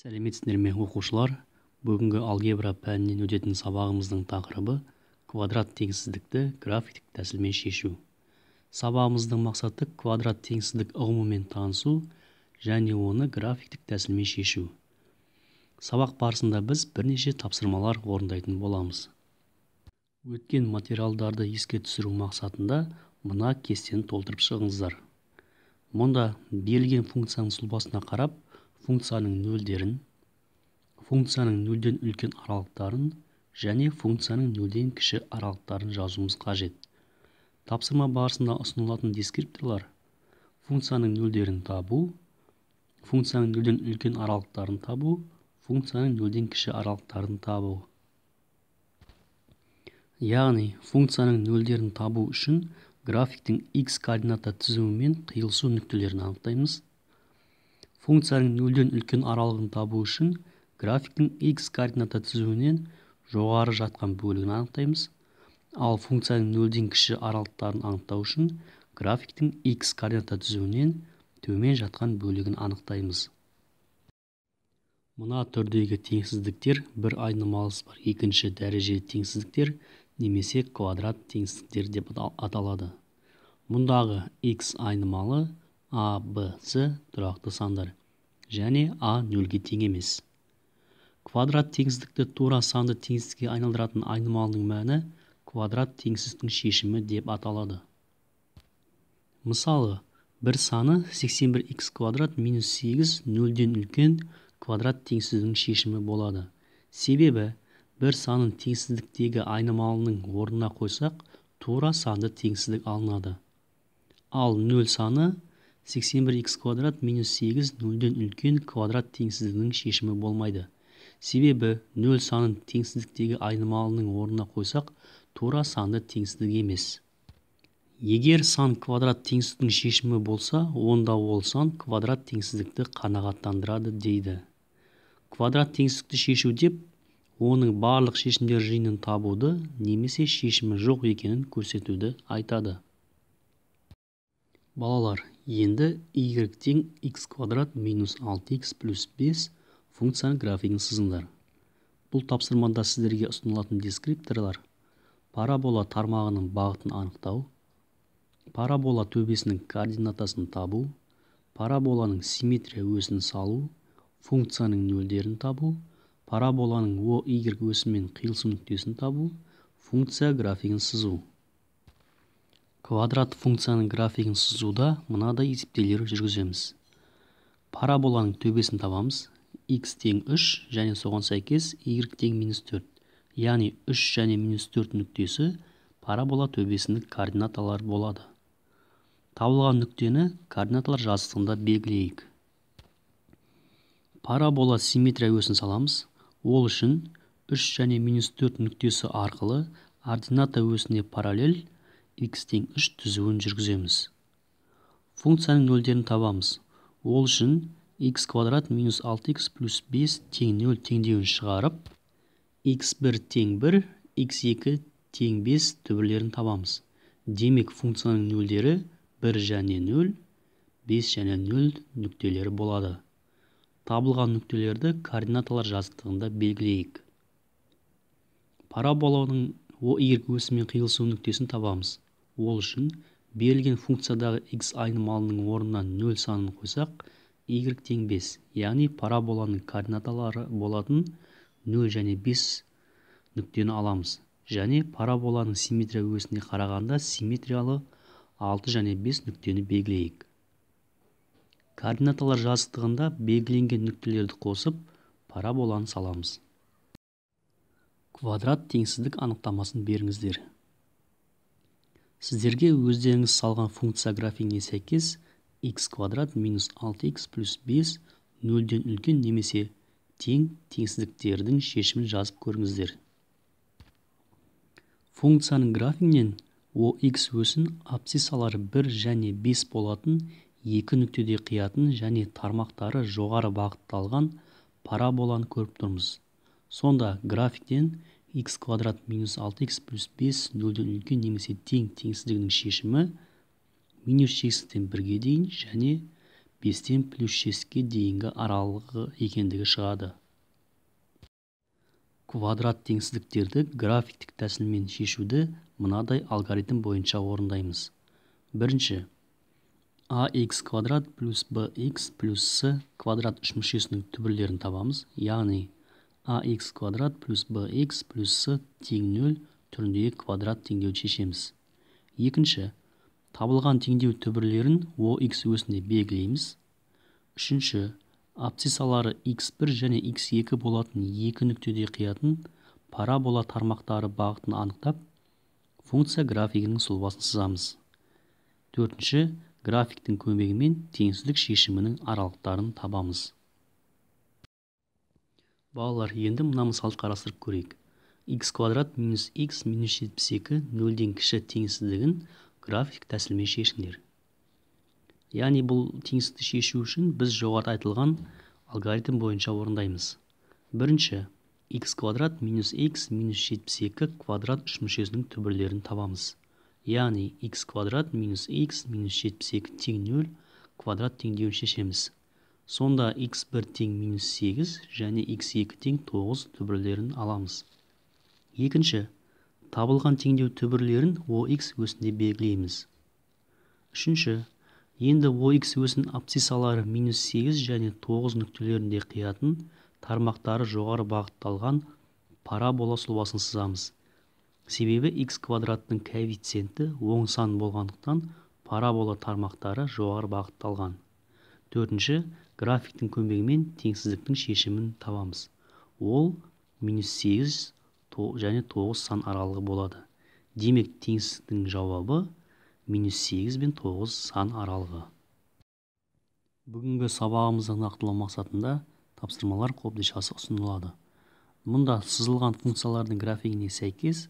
сәлеметсіздер ме оқушылар бүгінгі алгебра пәнінен өтетін сабағымыздың тақырыбы квадрат теңсіздікті графиктік тәсілмен шешу сабағымыздың мақсаты квадрат теңсіздік ұғымымен танысу және оны графиктік тәсілмен шешу сабақ барысында біз бірнеше тапсырмалар орындайтын боламыз өткен материалдарды еске түсіру мақсатында мына кестені толтырып шығыңыздар мұнда берілген функцияның сұлбасына қарап функцияның нөлдерін функцияның нөлден үлкен аралықтарын және функцияның нөлден кіші аралықтарын жазуымыз қажет тапсырма барысында ұсынылатын дескрипторлар функцияның нөлдерін табу функцияның нөлден үлкен аралықтарын табу функцияның нөлден кіші аралықтарын табу яғни функцияның нөлдерін табу үшін графиктің x координата тізімімен қиылысу нүктелерін анықтаймыз функцияның нөлден үлкен аралығын табу үшін графиктің x координата түзуінен жоғары жатқан бөлігін анықтаймыз ал функцияның нөлден кіші аралықтарын анықтау үшін графиктің x координата түзуінен төмен жатқан бөлігін анықтаймыз мына түрдегі теңсіздіктер бір айнымалыс бар екінші дәрежелі теңсіздіктер немесе квадрат теңсіздіктер деп аталады мұндағы x айнымалы а б с тұрақты сандар және а нөлге тең емес квадрат теңсіздікті тура санды теңсіздікке айналдыратын айнымалының мәні квадрат теңсіздіктің шешімі деп аталады мысалы бір саны 81х квадрат минус 8 нөлден үлкен квадрат теңсіздігінің шешімі болады себебі бір санын теңсіздіктегі айнымалының орнына қойсақ тура санды теңсіздік алынады ал нөл саны 81x квадрат минус 8 нөлден үлкен квадрат теңсіздігінің шешімі болмайды себебі нөл санын теңсіздіктегі айнымалының орнына қойсақ тура санды теңсіздік емес егер сан квадрат теңсіздіктің шешімі болса онда ол сан квадрат теңсіздікті қанағаттандырады дейді квадрат теңсіздікті шешу деп оның барлық шешімдер жиынын табуды немесе шешімі жоқ екенін көрсетуді айтады балалар енді y тең x квадрат минус 6x плюс 5 функцияның графигін сызыңдар бұл тапсырмада сіздерге ұсынылатын дескрипторлар парабола тармағының бағытын анықтау парабола төбесінің координатасын табу параболаның симметрия өсін салу функцияның нөлдерін табу параболаның о y өсімен қиылысу нүктесін табу функция графигін сызу квадрат функцияның графигін сызуда мынадай есептеулер жүргіземіз параболаның төбесін табамыз x тең 3 және соған сәйкес y тең минус 4 яғни 3 және минус 4 нүктесі парабола төбесінің координаталары болады табылған нүктені координаталар жазықтығында белгілейік парабола симметрия өсін саламыз ол үшін 3 және минус 4 нүктесі арқылы ордината өсіне параллель x тең 3 түзуін жүргіземіз функцияның нөлдерін табамыз ол үшін x квадрат минус 6x плюс 5 тең 0 теңдеуін шығарып x1 тең 1 x2 тең 5 түбірлерін табамыз демек функцияның нөлдері 1 және 0 5 және 0 нүктелері болады табылған нүктелерді координаталар жазықтығында белгілейік о-ерк өсімен қиылысу нүктесін табамыз ол үшін берілген функциядағы x айнымалының орнына нөл санын қойсақ y тең 5 яғни параболаның координаталары болатын 0 және 5 нүктені аламыз және параболаның симметрия өсіне қарағанда симметриялы 6 және 5 нүктені белгілейік координаталар жазықтығында белгіленген нүктелерді қосып параболаны саламыз квадрат теңсіздік анықтамасын беріңіздер сіздерге өздеріңіз салған функция графигіне сәйкес x квадрат минус 6x плюс 5 нөлден үлкен немесе тең теңсіздіктердің шешімін жазып көріңіздер функцияның графигінен x өсін абсциссалары 1 және 5 болатын екі нүктеде қиятын және тармақтары жоғары бағытталған параболаны көріп тұрмыз сонда графиктен x квадрат минус 6x плюс 5 нөлден үлкен немесе тең теңсіздігінің шешімі минус 6-тен бірге дейін және 5-тен плюс 6-ке дейінгі аралығы екендігі шығады квадрат теңсіздіктерді графиктік тәсілмен шешуді мұнадай алгоритм бойынша орындаймыз бірінші ax квадрат плюс bx плюс с квадрат үшмүшесінің түбірлерін табамыз яғни ax квадрат плюс bx плюс C тең нөл түріндегі квадрат теңдеуді шешеміз екінші табылған теңдеу түбірлерін ox өсінде белгілейміз үшінші абцисалары x1 және x2 болатын екі нүктеде қиятын парабола тармақтары бағытын анықтап функция графигінің сұлбасын сызамыз төртінші графиктің көмегімен теңсіздік шешімінің аралықтарын табамыз балалар енді мына мысалды қарастырып көрейік x квадрат минус x минус 72 нөлден кіші теңсіздігін график тәсілмен шешіңдер яғни бұл теңсіздікті шешу үшін біз жоғарыда айтылған алгоритм бойынша орындаймыз бірінші x квадрат минус x минус 72 квадрат үш мүшесінің түбірлерін табамыз яғни x квадрат минус x минус 72 тең нөл квадрат теңдеуін шешеміз сонда x1 тең минус 8 және x2 тең 9 түбірлерін аламыз екінші табылған теңдеу түбірлерін ox өсінде белгілейміз үшінші енді ox өсін абсциссалары минус 8 және 9 нүктелерінде қиятын тармақтары жоғары бағытталған парабола сұлбасын сызамыз себебі x квадраттың коэффициенті оң сан болғандықтан парабола тармақтары жоғары бағытталған төртінші графиктің көмегімен теңсіздіктің шешімін табамыз ол минус сегіз және тоғыз сан аралығы болады демек теңсіздіктің жауабы минус сегіз бен тоғыз сан аралығы бүгінгі сабағымызды нақтылау мақсатында тапсырмалар қобдишасы ұсынылады мұнда сызылған функциялардың графигіне сәйкес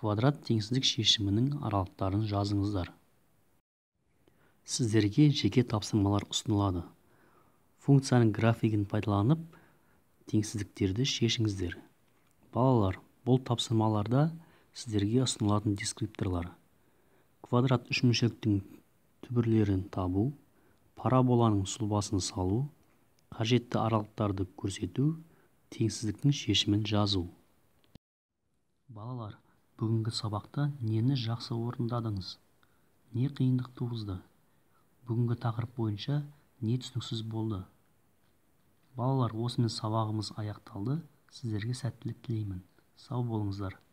квадрат теңсіздік шешімінің аралықтарын жазыңыздар сіздерге жеке тапсырмалар ұсынылады функцияның графигін пайдаланып теңсіздіктерді шешіңіздер балалар бұл тапсырмаларда сіздерге ұсынылатын дескрипторлар квадрат үшмүшектің түбірлерін табу параболаның сұлбасын салу қажетті аралықтарды көрсету теңсіздіктің шешімін жазу балалар бүгінгі сабақта нені жақсы орындадыңыз не қиындық туғызды бүгінгі тақырып бойынша не түсініксіз болды балалар осымен сабағымыз аяқталды сіздерге сәттілік тілеймін сау болыңыздар